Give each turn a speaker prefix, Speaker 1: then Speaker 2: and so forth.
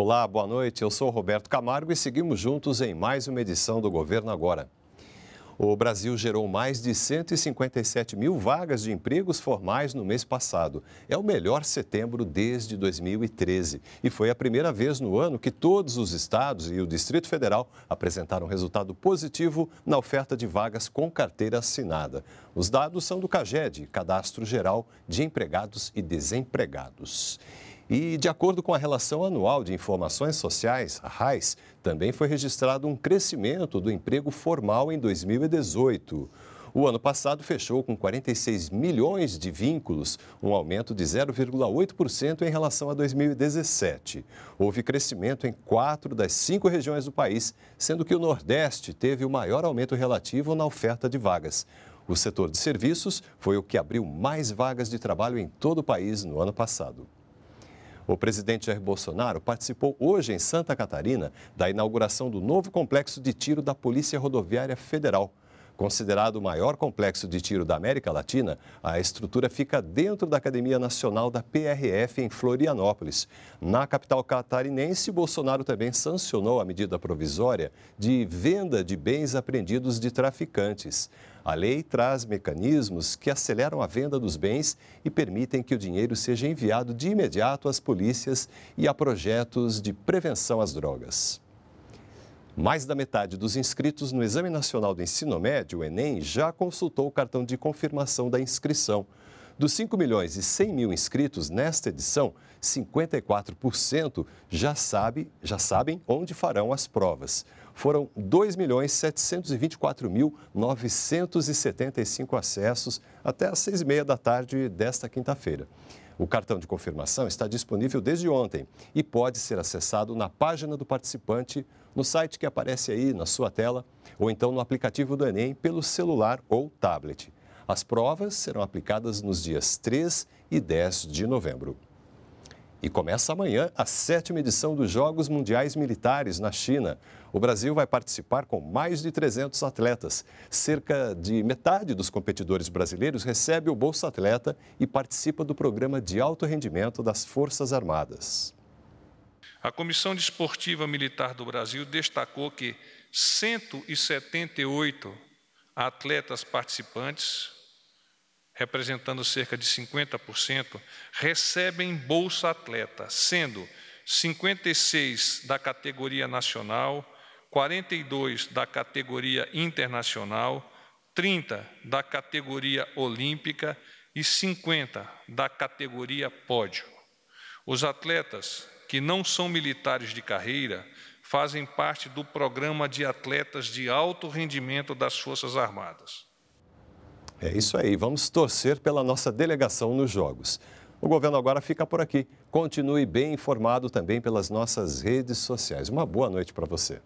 Speaker 1: Olá, boa noite. Eu sou Roberto Camargo e seguimos juntos em mais uma edição do Governo Agora. O Brasil gerou mais de 157 mil vagas de empregos formais no mês passado. É o melhor setembro desde 2013 e foi a primeira vez no ano que todos os estados e o Distrito Federal apresentaram resultado positivo na oferta de vagas com carteira assinada. Os dados são do CAGED, Cadastro Geral de Empregados e Desempregados. E, de acordo com a Relação Anual de Informações Sociais, a RAIS, também foi registrado um crescimento do emprego formal em 2018. O ano passado fechou com 46 milhões de vínculos, um aumento de 0,8% em relação a 2017. Houve crescimento em quatro das cinco regiões do país, sendo que o Nordeste teve o maior aumento relativo na oferta de vagas. O setor de serviços foi o que abriu mais vagas de trabalho em todo o país no ano passado. O presidente Jair Bolsonaro participou hoje em Santa Catarina da inauguração do novo complexo de tiro da Polícia Rodoviária Federal. Considerado o maior complexo de tiro da América Latina, a estrutura fica dentro da Academia Nacional da PRF em Florianópolis. Na capital catarinense, Bolsonaro também sancionou a medida provisória de venda de bens apreendidos de traficantes. A lei traz mecanismos que aceleram a venda dos bens e permitem que o dinheiro seja enviado de imediato às polícias e a projetos de prevenção às drogas. Mais da metade dos inscritos no Exame Nacional do Ensino Médio, o Enem, já consultou o cartão de confirmação da inscrição. Dos 5 milhões e 100 mil inscritos nesta edição, 54% já, sabe, já sabem onde farão as provas foram 2.724.975 acessos até às seis e meia da tarde desta quinta-feira. O cartão de confirmação está disponível desde ontem e pode ser acessado na página do participante, no site que aparece aí na sua tela, ou então no aplicativo do Enem pelo celular ou tablet. As provas serão aplicadas nos dias 3 e 10 de novembro. E começa amanhã a sétima edição dos Jogos Mundiais Militares na China. O Brasil vai participar com mais de 300 atletas. Cerca de metade dos competidores brasileiros recebe o Bolsa Atleta e participa do programa de alto rendimento das Forças Armadas.
Speaker 2: A Comissão Desportiva Militar do Brasil destacou que 178 atletas participantes representando cerca de 50%, recebem Bolsa Atleta, sendo 56 da categoria nacional, 42 da categoria internacional, 30 da categoria olímpica e 50 da categoria pódio. Os atletas que não são militares de carreira fazem parte do programa de atletas de alto rendimento das Forças Armadas.
Speaker 1: É isso aí, vamos torcer pela nossa delegação nos Jogos. O governo agora fica por aqui. Continue bem informado também pelas nossas redes sociais. Uma boa noite para você.